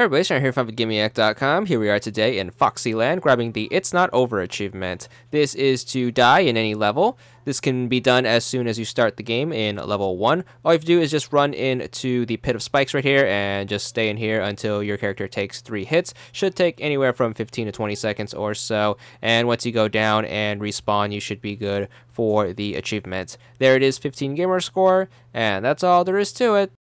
Herb Waster here from GimmeAct.com. Here we are today in Foxyland, grabbing the It's Not Over achievement. This is to die in any level. This can be done as soon as you start the game in level 1. All you have to do is just run into the pit of spikes right here and just stay in here until your character takes 3 hits. Should take anywhere from 15 to 20 seconds or so. And once you go down and respawn, you should be good for the achievement. There it is, 15 gamer score, and that's all there is to it.